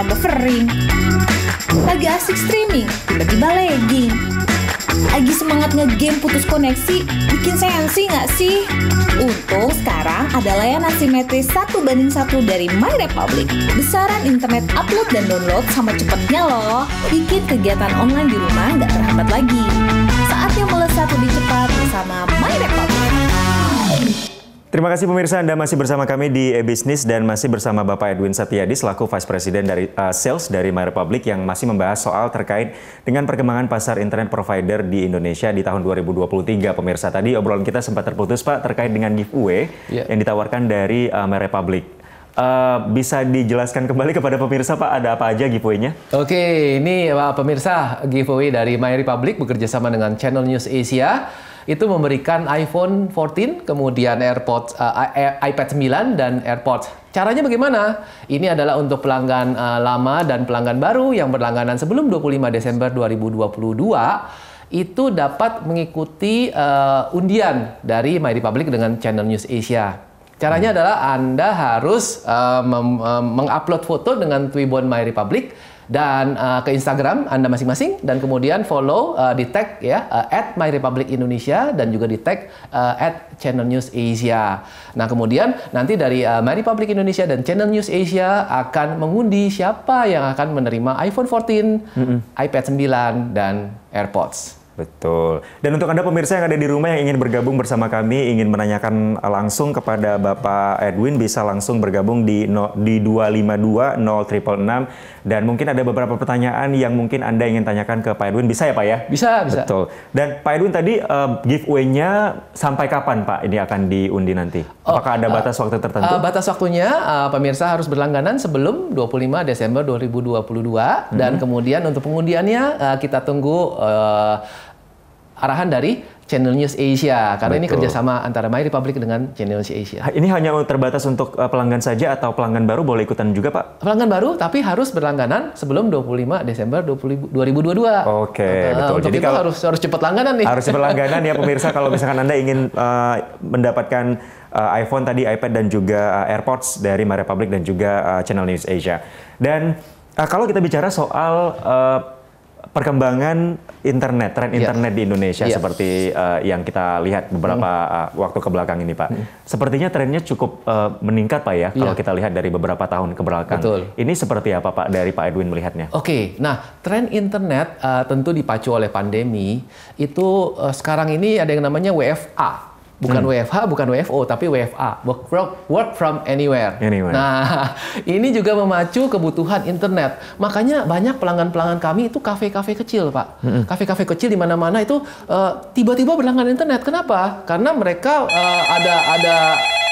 malah buffering. Lagi asik streaming, tiba-tiba lagging. Lagi semangat ngegame putus koneksi, bikin sensi nggak sih? Untung sekarang ada layanan simetris satu banding satu dari My Republic. Besaran internet upload dan download sama cepetnya loh. Bikin kegiatan online di rumah nggak terhambat lagi. Saatnya melesat lebih cepat bersama Terima kasih pemirsa Anda masih bersama kami di e-business dan masih bersama Bapak Edwin Satyadi, selaku Vice President dari uh, Sales dari MyRepublic yang masih membahas soal terkait dengan perkembangan pasar internet provider di Indonesia di tahun 2023 pemirsa. Tadi obrolan kita sempat terputus Pak terkait dengan giveaway yeah. yang ditawarkan dari uh, My Uh, bisa dijelaskan kembali kepada pemirsa Pak ada apa aja giveaway-nya? Oke, ini Pak pemirsa giveaway dari MyRepublic bekerja sama dengan Channel News Asia itu memberikan iPhone 14, kemudian AirPods uh, iPad 9 dan AirPods. Caranya bagaimana? Ini adalah untuk pelanggan uh, lama dan pelanggan baru yang berlangganan sebelum 25 Desember 2022 itu dapat mengikuti uh, undian dari MyRepublic dengan Channel News Asia. Caranya hmm. adalah Anda harus uh, mengupload foto dengan Twibbon MyRepublic dan uh, ke Instagram Anda masing-masing dan kemudian follow uh, di tag ya uh, My Republic dan juga di tag uh, Channel News Asia. Nah kemudian nanti dari uh, My dan Channel News Asia akan mengundi siapa yang akan menerima iPhone 14, mm -hmm. iPad 9 dan AirPods. Betul. Dan untuk Anda pemirsa yang ada di rumah yang ingin bergabung bersama kami, ingin menanyakan langsung kepada Bapak Edwin, bisa langsung bergabung di, no, di 252 0666. Dan mungkin ada beberapa pertanyaan yang mungkin Anda ingin tanyakan ke Pak Edwin. Bisa ya Pak ya? Bisa, bisa. Betul. Dan Pak Edwin tadi uh, giveaway-nya sampai kapan Pak ini akan diundi nanti? Oh, Apakah ada eh, batas uh, waktu tertentu? Uh, batas waktunya uh, pemirsa harus berlangganan sebelum 25 Desember 2022. Hmm. Dan mm-hmm. kemudian untuk pengundiannya uh, kita tunggu... Uh, arahan dari Channel News Asia karena Betul. ini kerjasama antara My Republic dengan Channel News Asia. Ah, ini hanya terbatas untuk eh, pelanggan saja atau pelanggan baru boleh ikutan juga Pak? Pelanggan baru tapi harus berlangganan sebelum 25 Desember 2022. Oke, okay, nah, eh, betul. Untuk Jadi itu kalau harus harus cepat langganan nih. Harus cepat langganan ya pemirsa kalau misalkan Anda ingin uh, mendapatkan uh, iPhone tadi, iPad dan juga uh, AirPods dari My Republic dan juga uh, Channel News Asia. Dan uh, kalau kita bicara soal uh, perkembangan internet, tren ya. internet di Indonesia ya. seperti uh, yang kita lihat beberapa hmm. uh, waktu ke ini, Pak. Hmm. Sepertinya trennya cukup uh, meningkat, Pak ya, yeah. kalau ya. kita lihat dari beberapa tahun ke belakang. Betul. Ini seperti apa, Pak, dari Pak Edwin melihatnya? Oke. Okay. Nah, tren internet uh, tentu dipacu oleh pandemi. Itu uh, sekarang ini ada yang namanya WFA bukan hmm. WFH, bukan WFO, tapi WFA, work from, work from anywhere. anywhere. Nah, ini juga memacu kebutuhan internet. Makanya banyak pelanggan-pelanggan kami itu kafe-kafe kecil, Pak. Hmm. Kafe-kafe hmm. kecil di mana-mana itu eh, tiba-tiba uh, berlangganan internet. Kenapa? Karena mereka uh, ada ada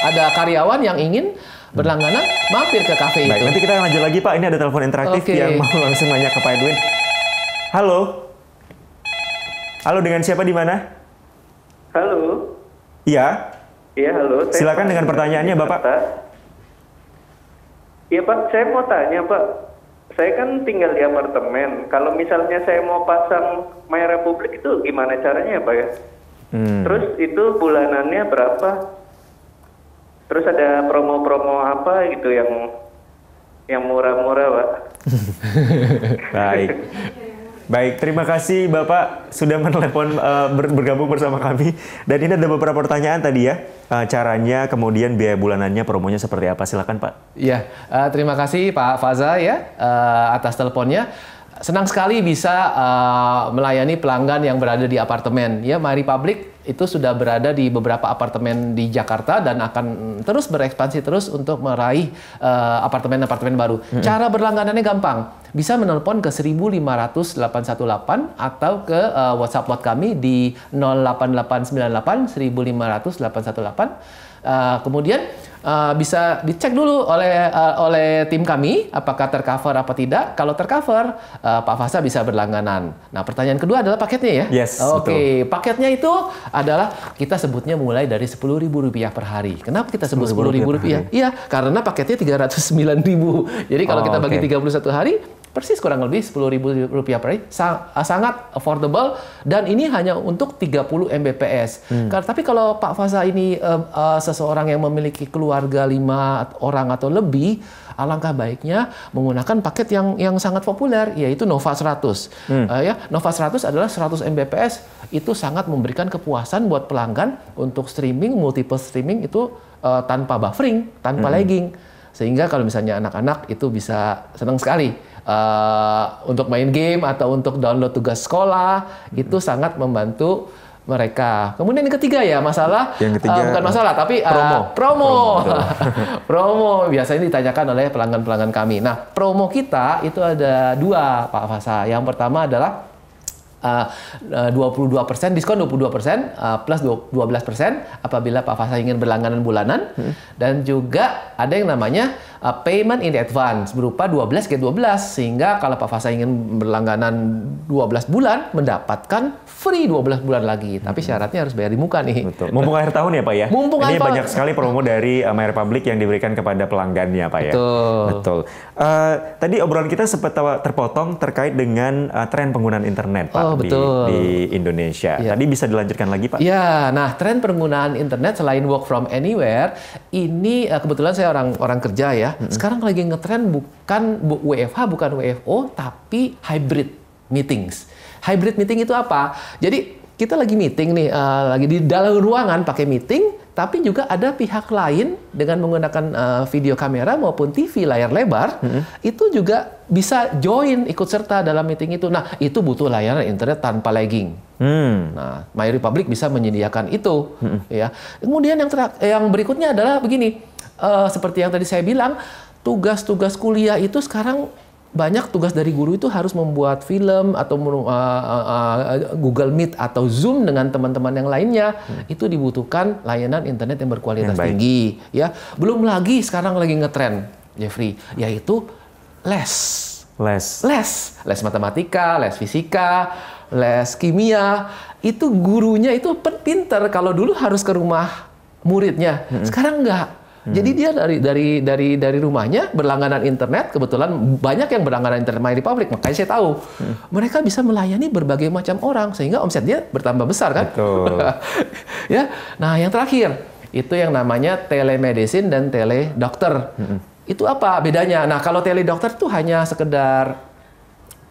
ada karyawan yang ingin berlangganan mampir ke kafe Baik, Nanti kita lanjut lagi, Pak. Ini ada telepon interaktif okay. yang mau langsung nanya ke Pak Edwin. Halo. Halo, dengan siapa di mana? Halo. Iya. Iya, halo. Silakan dengan pertanyaannya, Bapak. Iya, Pak. Saya mau tanya, Pak. Saya kan tinggal di apartemen. Kalau misalnya saya mau pasang My Republic itu gimana caranya ya, Pak ya? Hmm. Terus itu bulanannya berapa? Terus ada promo-promo apa gitu yang yang murah-murah, Pak? Baik. Baik, terima kasih Bapak sudah menelepon uh, eh, ber bergabung bersama kami. Dan ini ada beberapa pertanyaan tadi ya. Uh, caranya, kemudian biaya bulanannya, promonya seperti apa? Silakan Pak. Ya, uh, terima kasih Pak Faza ya uh, atas teleponnya. Senang sekali bisa uh, melayani pelanggan yang berada di apartemen. Ya, Mari Public itu sudah berada di beberapa apartemen di Jakarta dan akan terus berekspansi terus untuk meraih apartemen-apartemen uh, baru. Mm -hmm. Cara berlangganannya gampang bisa menelpon ke 15818 atau ke uh, WhatsApp bot kami di 08898 15818 Eh, kemudian uh, bisa dicek dulu oleh uh, oleh tim kami apakah tercover apa tidak. Kalau tercover, uh, Pak Fasa bisa berlangganan. Nah, pertanyaan kedua adalah paketnya ya. Yes. Oke, okay. paketnya itu adalah kita sebutnya mulai dari sepuluh ribu rupiah per hari. Kenapa kita sebut sepuluh ribu rupiah? Iya, karena paketnya tiga ratus sembilan ribu. Jadi kalau oh, kita bagi tiga okay. satu hari persis kurang lebih Rp10.000 per hari, sa eh, sangat affordable dan ini hanya untuk 30 Mbps. Hmm. Tapi kalau Pak Fasa ini uh, uh, seseorang yang memiliki keluarga lima orang atau lebih, alangkah baiknya menggunakan paket yang yang sangat populer yaitu Nova 100. Hmm. Uh, ya, Nova 100 adalah 100 Mbps itu sangat memberikan kepuasan buat pelanggan untuk streaming multiple streaming itu uh, tanpa buffering, tanpa hmm. lagging sehingga kalau misalnya anak-anak itu bisa senang sekali uh, untuk main game atau untuk download tugas sekolah hmm. itu sangat membantu mereka. Kemudian yang ketiga ya masalah yang eh, ketiga, uh, bukan masalah tapi uh, promo. Promo. Promo, promo biasanya ditanyakan oleh pelanggan-pelanggan kami. Nah, promo kita itu ada dua Pak Fasa. Yang pertama adalah Uh, persen diskon 22% uh, ah, plus 12% apabila Pak Fasa ingin berlangganan bulanan hmm. dan juga ada yang namanya uh, payment in advance berupa 12 ke 12 sehingga kalau Pak Fasa ingin berlangganan 12 bulan mendapatkan free 12 bulan lagi hmm. tapi syaratnya harus bayar di muka nih. Betul. Mumpung akhir tahun ya Pak ya. Mumpung Ini apa? banyak sekali promo dari uh, My Republic yang diberikan kepada pelanggannya Pak ya. Betul. Betul. Uh, tadi obrolan kita sempat terpotong terkait dengan uh, tren penggunaan internet Pak. Oh betul, di, di Indonesia. Ya. Tadi bisa dilanjutkan lagi Pak? Ya, nah tren penggunaan internet selain work from anywhere, ini eh, kebetulan saya orang orang kerja ya. Mm -hmm. Sekarang lagi ngetren bukan WFH, bukan WFO, tapi hybrid meetings. Hybrid meeting itu apa? Jadi kita lagi meeting nih, uh, lagi di dalam ruangan pakai meeting, tapi juga ada pihak lain dengan menggunakan uh, video kamera maupun TV layar lebar hmm. itu juga bisa join ikut serta dalam meeting itu. Nah, itu butuh layanan internet tanpa lagging. Hmm. Nah, My Republic bisa menyediakan itu hmm. ya. Kemudian yang yang berikutnya adalah begini. Uh, seperti yang tadi saya bilang, tugas-tugas kuliah itu sekarang banyak tugas dari guru itu harus membuat film atau uh, uh, uh, Google Meet atau Zoom dengan teman-teman yang lainnya hmm. itu dibutuhkan layanan internet yang berkualitas yang tinggi ya belum lagi sekarang lagi ngetren Jeffrey yaitu les les les les matematika les fisika les kimia itu gurunya itu pinter kalau dulu harus ke rumah muridnya hmm. sekarang enggak Hmm. Jadi dia dari dari dari dari rumahnya berlangganan internet kebetulan banyak yang berlangganan internet di main publik makanya saya tahu hmm. mereka bisa melayani berbagai macam orang sehingga omset dia bertambah besar kan. Betul. ya. Nah, yang terakhir itu yang namanya telemedicine dan teledokter. Hmm. Itu apa bedanya? Nah, kalau teledokter itu hanya sekedar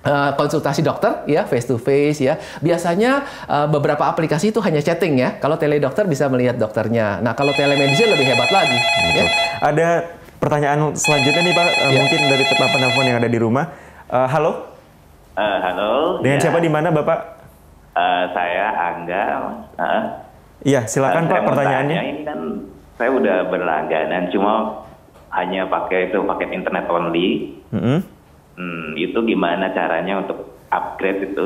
Eh, konsultasi dokter ya face to face ya biasanya eh, beberapa aplikasi itu hanya chatting ya kalau tele dokter bisa melihat dokternya nah kalau telemedicine lebih hebat lagi ya. ada pertanyaan selanjutnya nih pak eh, ya. mungkin dari telepon telepon yang ada di rumah uh, halo uh, halo dengan ya. siapa di mana bapak uh, saya Angga uh, iya silakan uh, pak pertanyaannya ini kan saya udah berlangganan cuma hanya pakai itu paket internet only mm -hmm hmm, itu gimana caranya untuk upgrade itu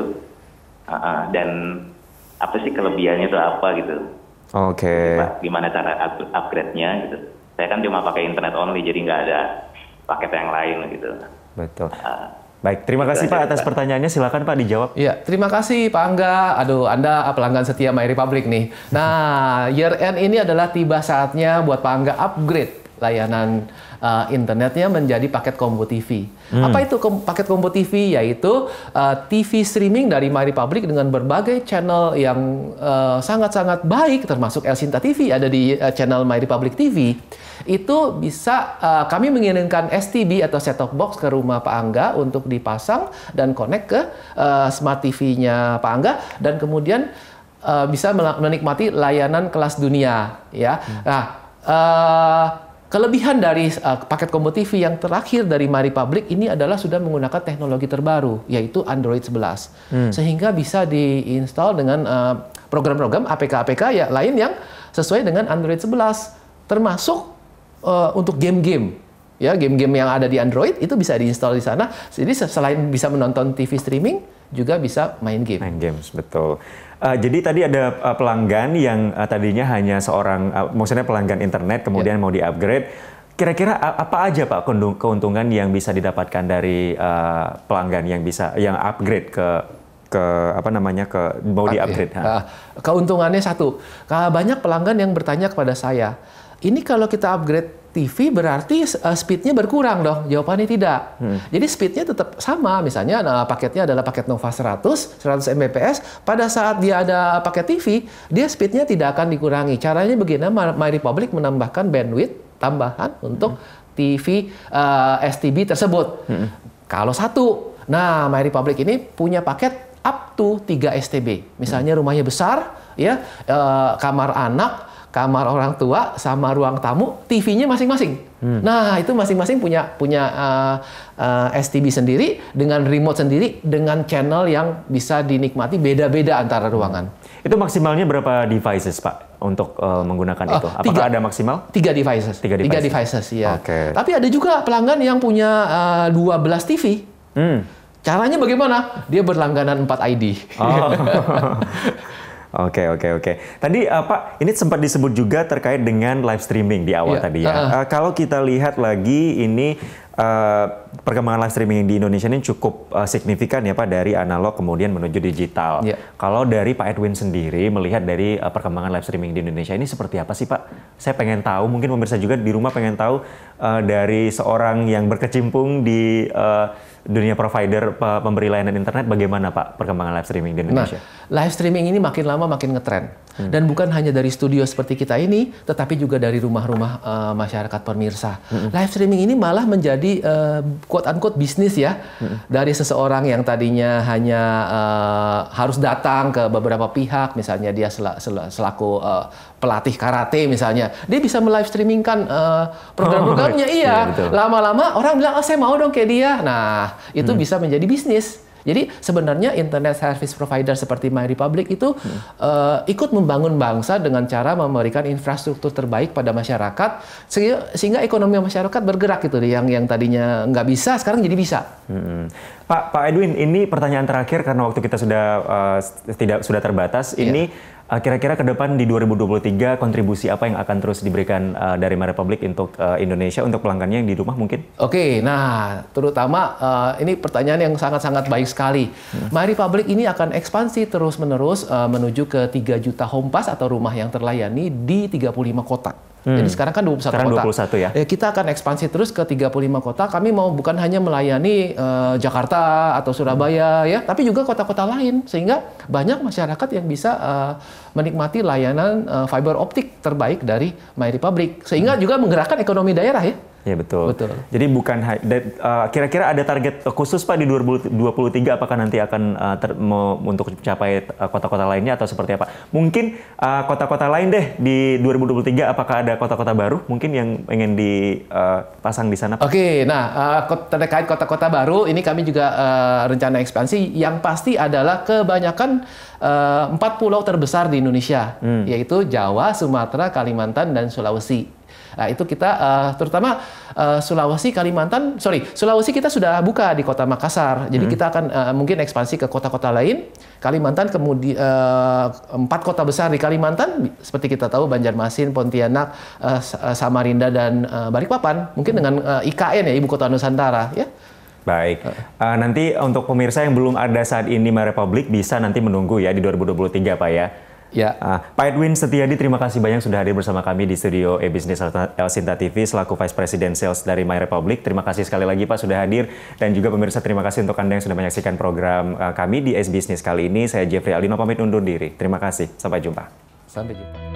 uh, uh, dan apa sih kelebihannya itu apa gitu oke okay. gimana cara upgrade-nya gitu saya kan cuma pakai internet only jadi nggak ada paket yang lain gitu betul uh, Baik, terima kasih Pak atas pertanyaannya. Silakan Pak dijawab. Iya, terima kasih Pak Angga. Aduh, Anda pelanggan setia My Republic nih. Nah, year end ini adalah tiba saatnya buat Pak Angga upgrade layanan uh, internetnya menjadi paket Combo TV. Hmm. Apa itu kom paket Combo TV? Yaitu uh, eh, TV streaming dari My Republic dengan berbagai channel yang eh, sangat-sangat uh, baik, termasuk El Cinta TV ada di uh, channel My Republic TV. Itu bisa uh, kami mengirimkan STB atau set-top box ke rumah Pak Angga untuk dipasang dan connect ke uh, smart TV-nya Pak Angga dan kemudian uh, bisa menikmati layanan kelas dunia ya. Hmm. Nah, uh, Kelebihan dari uh, paket Combo TV yang terakhir dari Mari Public ini adalah sudah menggunakan teknologi terbaru yaitu Android 11. Hmm. Sehingga bisa diinstal dengan program uh, program-program APK-APK ya lain yang sesuai dengan Android 11 termasuk uh, untuk game-game ya game-game yang ada di Android itu bisa diinstal di sana. Jadi selain bisa menonton TV streaming juga bisa main game. Main games, betul. Uh, jadi tadi ada uh, pelanggan yang uh, tadinya hanya seorang, uh, maksudnya pelanggan internet, kemudian yeah. mau di-upgrade. Kira-kira apa aja Pak keuntungan yang bisa didapatkan dari uh, pelanggan yang bisa yang upgrade ke ke apa namanya ke mau di upgrade. Ya. Ah, keuntungannya satu, banyak pelanggan yang bertanya kepada saya, ini kalau kita upgrade TV berarti uh, speednya berkurang dong? Jawabannya tidak. Hmm. Jadi speednya tetap sama. Misalnya nah, paketnya adalah paket Nova 100, 100 Mbps. Pada saat dia ada paket TV, dia speednya tidak akan dikurangi. Caranya begini, My Republic menambahkan bandwidth tambahan untuk hmm. TV uh, eh, STB tersebut. Hmm. Kalau satu, nah My Republic ini punya paket up to 3 STB. Misalnya hmm. rumahnya besar, ya uh, kamar anak, kamar orang tua sama ruang tamu TV-nya masing-masing. Hmm. Nah itu masing-masing punya punya uh, eh, uh, eh, STB sendiri dengan remote sendiri dengan channel yang bisa dinikmati beda-beda antara ruangan. Itu maksimalnya berapa devices pak untuk uh, menggunakan uh, itu? Apakah tiga, ada maksimal? Tiga devices. Tiga devices. Tiga devices ya. Okay. Tapi ada juga pelanggan yang punya uh, 12 TV. Hmm. Caranya bagaimana? Dia berlangganan 4 ID. Oh. Oke okay, oke okay, oke. Okay. Tadi uh, Pak, ini sempat disebut juga terkait dengan live streaming di awal yeah. tadi ya. Uh -huh. uh, kalau kita lihat lagi ini uh, perkembangan live streaming di Indonesia ini cukup uh, signifikan ya Pak dari analog kemudian menuju digital. Yeah. Kalau dari Pak Edwin sendiri melihat dari uh, perkembangan live streaming di Indonesia ini seperti apa sih Pak? Saya pengen tahu, mungkin pemirsa juga di rumah pengen tahu uh, dari seorang yang berkecimpung di uh, dunia provider pemberi layanan internet bagaimana Pak perkembangan live streaming di Indonesia? Nah, live streaming ini makin lama makin ngetren. Hmm. Dan bukan hanya dari studio seperti kita ini, tetapi juga dari rumah-rumah uh, masyarakat pemirsa. Hmm. Live streaming ini malah menjadi uh, eh, quote unquote bisnis ya. Hmm. Dari seseorang yang tadinya hanya uh, harus datang ke beberapa pihak, misalnya dia sel sel selaku uh, pelatih karate misalnya, dia bisa melive streamingkan uh, program-programnya. Oh, iya, iya. lama-lama iya, orang bilang, oh saya mau dong kayak dia. Nah, itu hmm. bisa menjadi bisnis. Jadi sebenarnya internet service provider seperti MyRepublic itu hmm. uh, ikut membangun bangsa dengan cara memberikan infrastruktur terbaik pada masyarakat sehingga, sehingga ekonomi masyarakat bergerak gitu yang yang tadinya nggak bisa sekarang jadi bisa. Hmm. Pak Pak Edwin, ini pertanyaan terakhir karena waktu kita sudah uh, tidak sudah terbatas. Yeah. Ini Eh, kira-kira ke depan di 2023 kontribusi apa yang akan terus diberikan uh, dari Mara Public untuk uh, Indonesia untuk pelanggannya yang di rumah mungkin? Oke, nah terutama uh, ini pertanyaan yang sangat-sangat baik sekali. Hmm. Mari Public ini akan ekspansi terus-menerus uh, menuju ke 3 juta home pass atau rumah yang terlayani di 35 kota. Hmm. Jadi sekarang kan 21 sekarang kota. 21 ya. ya. Kita akan ekspansi terus ke 35 kota. Kami mau bukan hanya melayani uh, Jakarta atau Surabaya hmm. ya, tapi juga kota-kota lain sehingga banyak masyarakat yang bisa uh, menikmati layanan uh, fiber optik terbaik dari My Republic sehingga hmm. juga menggerakkan ekonomi daerah ya. Iya betul. betul. Jadi bukan kira eh, kira-kira ada target eh, khusus Pak di 2023 apakah nanti akan uh, ter, mau, untuk mencapai kota-kota lainnya atau seperti apa? Mungkin kota kota-kota lain deh di 2023 apakah ada kota-kota baru mungkin yang ingin dipasang di sana Oke, okay, nah uh, terkait kota-kota baru ini kami juga uh, rencana ekspansi yang pasti adalah kebanyakan empat pulau terbesar di Indonesia hmm. yaitu Jawa, Sumatera, Kalimantan dan Sulawesi. Nah, itu kita uh, terutama uh, Sulawesi, Kalimantan, sorry, Sulawesi kita sudah buka di kota Makassar. Jadi hmm. kita akan uh, mungkin ekspansi ke kota-kota lain. Kalimantan kemudian uh, empat kota besar di Kalimantan seperti kita tahu Banjarmasin, Pontianak, uh, Samarinda dan uh, Balikpapan. Mungkin dengan uh, IKN ya ibu kota Nusantara ya. Baik, uh, nanti untuk pemirsa yang belum ada saat ini Republik Republik bisa nanti menunggu ya di 2023 Pak ya. Ya. Uh, Pak Edwin Setiadi, terima kasih banyak sudah hadir bersama kami di studio e-business El Sinta TV selaku Vice President Sales dari My Republic. Terima kasih sekali lagi Pak sudah hadir dan juga pemirsa terima kasih untuk Anda yang sudah menyaksikan program ah, kami di e business kali ini. Saya Jeffrey Alino pamit undur diri. Terima kasih. Sampai jumpa. Sampai jumpa.